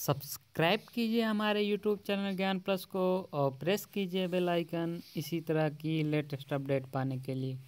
subscribe कीजिए हमारे YouTube channel ज्ञान प्लस को और प्रेस कीजिए बेल आइकन इसी तरह की लेटेस्ट अपडेट पाने के लिए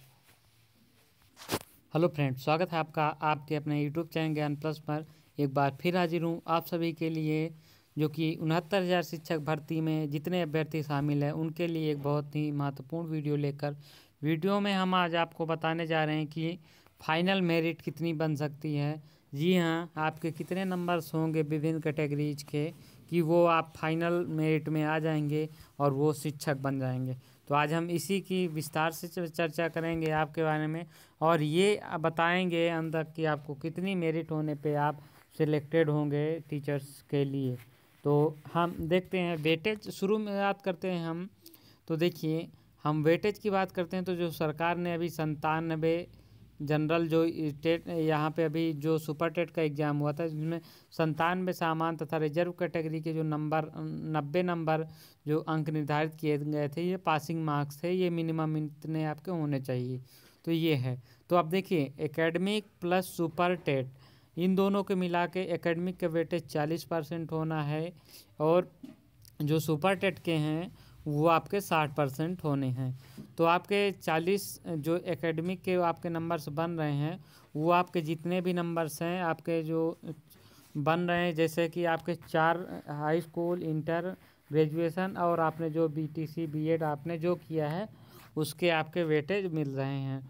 हेलो फ्रेंड्स स्वागत है आपका आपके अपने यूट्यूब चैनल ज्ञान प्लस पर एक बार फिर हाजिर हूँ आप सभी के लिए जो कि उनहत्तर हज़ार शिक्षक भर्ती में जितने अभ्यर्थी शामिल हैं उनके लिए एक बहुत ही महत्वपूर्ण वीडियो लेकर वीडियो में हम आज आपको बताने जा रहे हैं कि फाइनल मेरिट कितनी बन सकती है जी हाँ आपके कितने नंबर्स होंगे विभिन्न कैटेगरीज के कि वो आप फाइनल मेरिट में आ जाएंगे और वो शिक्षक बन जाएंगे तो आज हम इसी की विस्तार से चर्चा करेंगे आपके बारे में और ये बताएंगे हम तक कि आपको कितनी मेरिट होने पे आप सिलेक्टेड होंगे टीचर्स के लिए तो हम देखते हैं वेटेज शुरू में बात करते हैं हम तो देखिए हम वेटेज की बात करते हैं तो जो सरकार ने अभी संतानवे जनरल जो टेट यहाँ पे अभी जो सुपर टेट का एग्ज़ाम हुआ था जिसमें संतानवे सामान तथा रिजर्व कैटेगरी के जो नंबर नब्बे नंबर जो अंक निर्धारित किए गए थे ये पासिंग मार्क्स थे ये मिनिमम इतने आपके होने चाहिए तो ये है तो आप देखिए एकेडमिक प्लस सुपर टेट इन दोनों के मिला के एकेडमिक का वेटेज चालीस परसेंट होना है और जो सुपर टेट के हैं वो आपके साठ परसेंट होने हैं तो आपके चालीस जो एकेडमिक के आपके नंबर्स बन रहे हैं वो आपके जितने भी नंबर्स हैं आपके जो बन रहे हैं जैसे कि आपके चार हाई स्कूल इंटर ग्रेजुएशन और आपने जो बीटीसी बीएड आपने जो किया है उसके आपके वेटेज मिल रहे हैं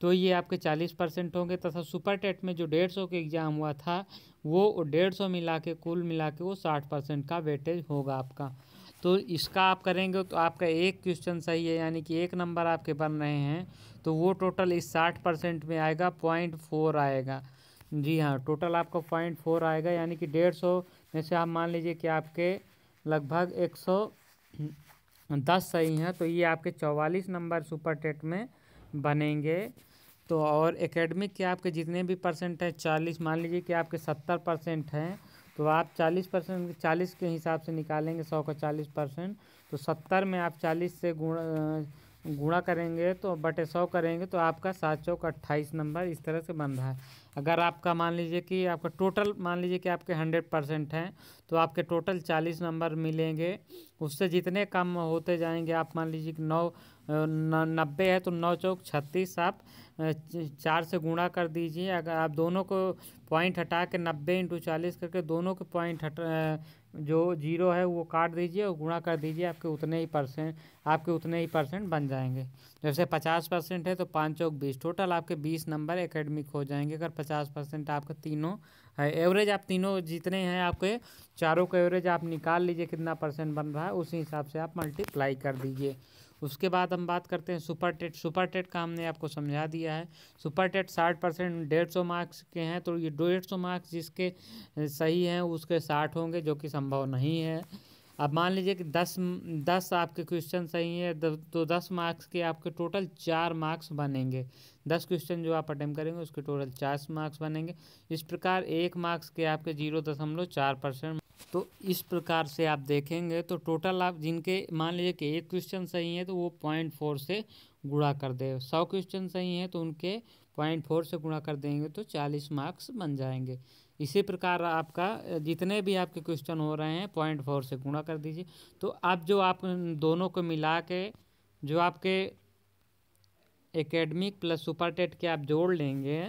तो ये आपके चालीस परसेंट होंगे तथा सुपर टेट में जो डेढ़ सौ के एग्ज़ाम हुआ था वो डेढ़ सौ मिला के कुल मिला के वो साठ परसेंट का वेटेज होगा आपका तो इसका आप करेंगे तो आपका एक क्वेश्चन सही है यानी कि एक नंबर आपके बन रहे हैं तो वो टोटल इस साठ परसेंट में आएगा पॉइंट फोर आएगा जी हाँ टोटल आपका पॉइंट फोर आएगा यानी कि डेढ़ सौ में से आप मान लीजिए कि आपके लगभग एक सौ दस सही हैं तो ये आपके चौवालीस नंबर सुपर टेट में बनेंगे तो और एकेडमिक के आपके जितने भी परसेंट हैं चालीस मान लीजिए कि आपके सत्तर परसेंट हैं तो आप चालीस परसेंट चालीस के हिसाब से निकालेंगे सौ का चालीस परसेंट तो सत्तर में आप चालीस से गुणा गुणा करेंगे तो बटे सौ करेंगे तो आपका सात का अट्ठाईस नंबर इस तरह से बन रहा है अगर आपका मान लीजिए कि आपका टोटल मान लीजिए कि आपके हंड्रेड परसेंट हैं तो आपके टोटल चालीस नंबर मिलेंगे उससे जितने कम होते जाएंगे आप मान लीजिए कि नौ नब्बे है तो नौ चौक छत्तीस आप चार से गुणा कर दीजिए अगर आप दोनों को पॉइंट हटा के नब्बे इंटू चालीस करके दोनों के पॉइंट हट जो जीरो है वो काट दीजिए और गुणा कर दीजिए आपके उतने ही परसेंट आपके उतने ही परसेंट बन जाएंगे जैसे पचास परसेंट है तो पाँच चौक बीस टोटल आपके बीस नंबर एकेडमिक हो जाएंगे अगर पचास परसेंट आपके तीनों है एवरेज आप तीनों जितने हैं आपके चारों का एवरेज आप निकाल लीजिए कितना परसेंट बन रहा है उसी हिसाब से आप मल्टीप्लाई कर दीजिए उसके बाद हम बात करते हैं सुपर टेट सुपर टेट का हमने आपको समझा दिया है सुपर टेट साठ परसेंट डेढ़ सौ मार्क्स के हैं तो ये डेढ़ सौ मार्क्स जिसके सही हैं उसके साठ होंगे जो कि संभव नहीं है अब मान लीजिए कि दस दस आपके क्वेश्चन सही हैं तो दस मार्क्स के आपके टोटल चार मार्क्स बनेंगे दस क्वेश्चन जो आप अटैम्प करेंगे उसके टोटल चार मार्क्स बनेंगे इस प्रकार एक मार्क्स के आपके जीरो दशमलव चार परसेंट तो इस प्रकार से आप देखेंगे तो टोटल आप जिनके मान लीजिए कि एक क्वेश्चन सही है तो वो पॉइंट फोर से गुणा कर दे सौ क्वेश्चन सही है तो उनके पॉइंट फोर से गुणा कर देंगे तो चालीस मार्क्स बन जाएंगे इसी प्रकार आपका जितने भी आपके क्वेश्चन हो रहे हैं पॉइंट फोर से गुणा कर दीजिए तो आप जो आप दोनों को मिला के जो आपके एकेडमिक प्लस सुपर टेट के आप जोड़ लेंगे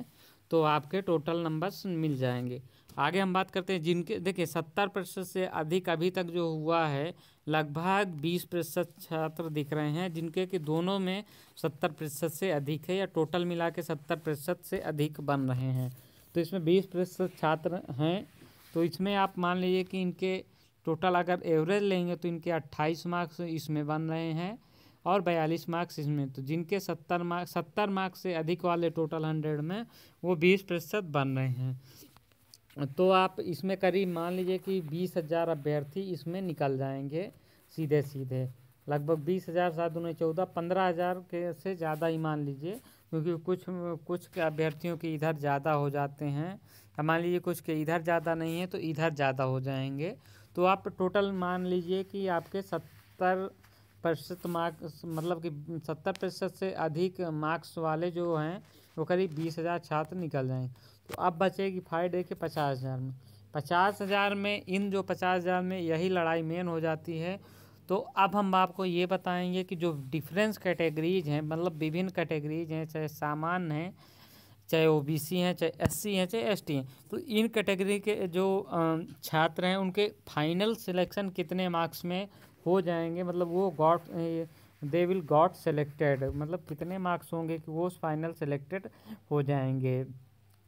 तो आपके टोटल नंबर्स मिल जाएंगे आगे हम बात करते हैं जिनके देखिए सत्तर प्रतिशत से अधिक अभी तक जो हुआ है लगभग बीस प्रतिशत छात्र दिख रहे हैं जिनके कि दोनों में सत्तर प्रतिशत से अधिक है या टोटल मिला के सत्तर प्रतिशत से अधिक बन रहे हैं तो इसमें बीस प्रतिशत छात्र हैं तो इसमें आप मान लीजिए कि इनके टोटल अगर एवरेज लेंगे तो इनके अट्ठाईस मार्क्स इसमें बन रहे हैं और बयालीस मार्क्स इसमें तो जिनके सत्तर मार्क्स सत्तर मार्क्स से अधिक वाले टोटल हंड्रेड में वो बीस प्रतिशत बन रहे हैं तो आप इसमें करीब मान लीजिए कि बीस हज़ार अभ्यर्थी इसमें निकल जाएंगे सीधे सीधे लगभग बीस हज़ार सात उन्हें चौदह पंद्रह हज़ार के से ज़्यादा ही मान लीजिए क्योंकि कुछ कुछ के अभ्यर्थियों के इधर ज़्यादा हो जाते हैं मान लीजिए कुछ के इधर ज़्यादा नहीं है तो इधर ज़्यादा हो जाएंगे तो आप टोटल मान लीजिए कि आपके सत्तर प्रतिशत मार्क्स मतलब कि सत्तर प्रतिशत से अधिक मार्क्स वाले जो हैं वो करीब बीस हज़ार छात्र निकल जाएंगे तो अब बचेगी फाइट के पचास हज़ार में पचास हज़ार में इन जो पचास हज़ार में यही लड़ाई मेन हो जाती है तो अब हम आपको ये बताएंगे कि जो डिफरेंस कैटेगरीज हैं मतलब विभिन्न कैटेगरीज हैं चाहे सामान्य हैं चाहे ओ बी सी हैं चाहे एस सी हैं चाहे एस टी हैं तो इन कैटेगरी के जो छात्र हैं उनके फाइनल सिलेक्शन कितने मार्क्स में हो जाएंगे मतलब वो god they will got selected मतलब कितने मार्क्स होंगे कि वो फाइनल सेलेक्टेड हो जाएंगे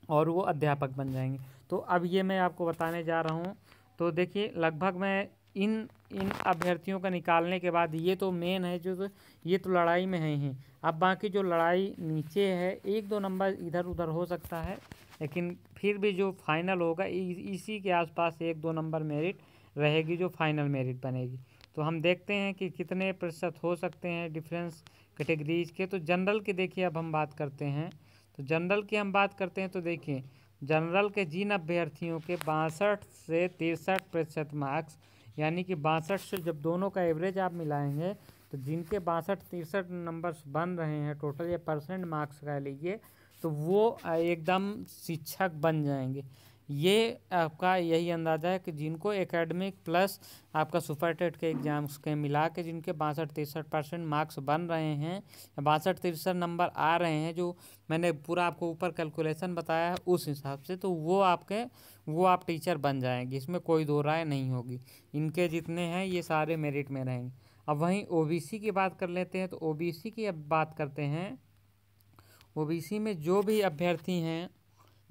और वो अध्यापक बन जाएंगे तो अब ये मैं आपको बताने जा रहा हूँ तो देखिए लगभग मैं इन इन अभ्यर्थियों का निकालने के बाद ये तो मेन है जो तो ये तो लड़ाई में है ही अब बाकी जो लड़ाई नीचे है एक दो नंबर इधर उधर हो सकता है लेकिन फिर भी जो फाइनल होगा इसी के आसपास एक दो नंबर मेरिट रहेगी जो फाइनल मेरिट बनेगी तो हम देखते हैं कि कितने प्रतिशत हो सकते हैं डिफरेंस कैटेगरीज के तो जनरल के देखिए अब हम बात करते हैं तो जनरल की हम बात करते हैं तो देखिए जनरल के जिन अभ्यर्थियों के बासठ से तिरसठ प्रतिशत मार्क्स यानी कि बासठ से जब दोनों का एवरेज आप मिलाएंगे तो जिनके बासठ तिरसठ नंबर्स बन रहे हैं टोटल या परसेंट मार्क्स कह लीजिए तो वो एकदम शिक्षक बन जाएंगे ये आपका यही अंदाज़ा है कि जिनको एकेडमिक प्लस आपका सुपर टेट के एग्ज़ाम्स के मिला के जिनके बासठ तिरसठ परसेंट मार्क्स बन रहे हैं बासठ तिरसठ नंबर आ रहे हैं जो मैंने पूरा आपको ऊपर कैलकुलेशन बताया है उस हिसाब से तो वो आपके वो आप टीचर बन जाएंगे इसमें कोई दो राय नहीं होगी इनके जितने हैं ये सारे मेरिट में रहेंगे अब वहीं ओ की बात कर लेते हैं तो ओ की अब बात करते हैं ओ में जो भी अभ्यर्थी हैं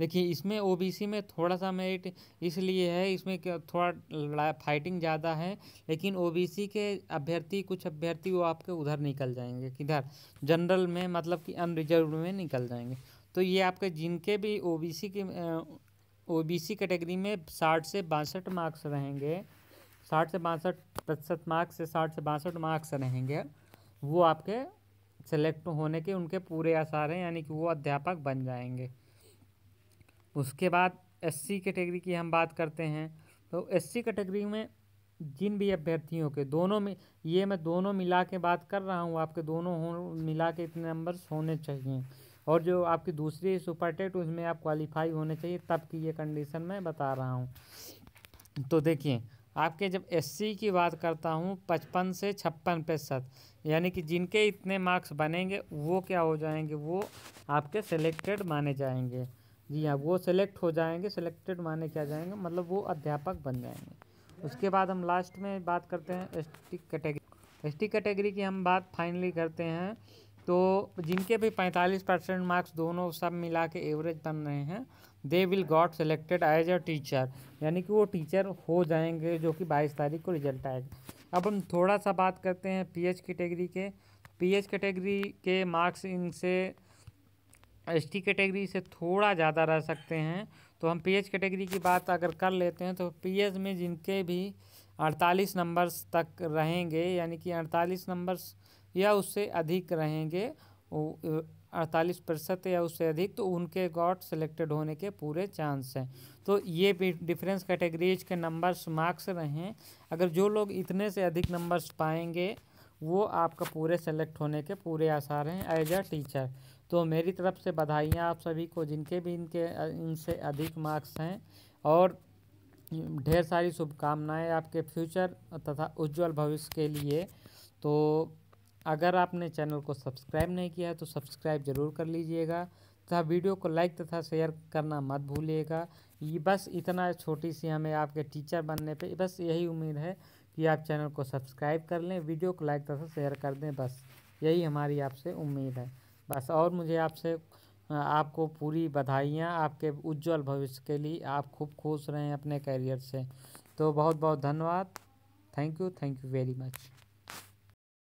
देखिए इसमें ओबीसी में थोड़ा सा मेरिट इसलिए है इसमें थोड़ा फाइटिंग ज़्यादा है लेकिन ओबीसी के अभ्यर्थी कुछ अभ्यर्थी वो आपके उधर निकल जाएंगे किधर जनरल में मतलब कि अनरिजर्व में निकल जाएंगे तो ये आपके जिनके भी ओबीसी के ओबीसी कैटेगरी में साठ से बासठ मार्क्स रहेंगे साठ से बासठ प्रतिशत मार्क्स से साठ से बासठ मार्क्स रहेंगे वो आपके सेलेक्ट होने के उनके पूरे आसार हैं यानी कि वो अध्यापक बन जाएंगे उसके बाद एससी कैटेगरी की हम बात करते हैं तो एससी कैटेगरी में जिन भी अभ्यर्थियों के दोनों में ये मैं दोनों मिला के बात कर रहा हूँ आपके दोनों हो मिला के इतने नंबर्स होने चाहिए और जो आपकी दूसरी सुपर टेट उसमें आप क्वालिफाई होने चाहिए तब की ये कंडीशन मैं बता रहा हूँ तो देखिए आपके जब एससी की बात करता हूँ पचपन से छप्पन प्रतिशत यानी कि जिनके इतने मार्क्स बनेंगे वो क्या हो जाएंगे वो आपके सेलेक्टेड माने जाएंगे जी हाँ वो सेलेक्ट हो जाएंगे सिलेक्टेड माने क्या जाएंगे मतलब वो अध्यापक बन जाएंगे उसके बाद हम लास्ट में बात करते हैं S T category S T category की हम बात फाइनली करते हैं तो जिनके भी 45 परसेंट मार्क्स दोनों सब मिला के एवरेज बन रहे हैं they will got selected as a teacher यानी कि वो टीचर हो जाएंगे जो कि 22 तारीख को रिजल्ट आएगा अब हम थोड़ा सा बात करते हैं पीएच कैटेगरी के पीएच कैटेगरी के मार्क्स इनसे एस टी कैटेगरी से थोड़ा ज़्यादा रह सकते हैं तो हम पीएच कैटेगरी की बात अगर कर लेते हैं तो पीएच में जिनके भी अड़तालीस नंबर्स तक रहेंगे यानी कि अड़तालीस नंबर्स या उससे अधिक रहेंगे अड़तालीस प्रतिशत या उससे अधिक तो उनके गॉड सेलेक्टेड होने के पूरे चांस हैं तो ये भी डिफरेंस कैटेगरीज के नंबर्स मार्क्स रहें अगर जो लोग इतने से अधिक नंबर्स पाएंगे वो आपका पूरे सेलेक्ट होने के पूरे आसार हैं एज अ टीचर तो मेरी तरफ से बधाइयाँ आप सभी को जिनके भी इनके इनसे अधिक मार्क्स हैं और ढेर सारी शुभकामनाएँ आपके फ्यूचर तथा उज्जवल भविष्य के लिए तो अगर आपने चैनल को सब्सक्राइब नहीं किया है तो सब्सक्राइब ज़रूर कर लीजिएगा तथा वीडियो को लाइक तथा शेयर करना मत भूलिएगा ये बस इतना छोटी सी हमें आपके टीचर बनने पे बस यही उम्मीद है कि आप चैनल को सब्सक्राइब कर लें वीडियो को लाइक तथा शेयर कर दें बस यही हमारी आपसे उम्मीद है बस और मुझे आपसे आपको पूरी बधाइयाँ आपके उज्जवल भविष्य के लिए आप खूब खुश रहें अपने कैरियर से तो बहुत बहुत धन्यवाद thank you thank you very much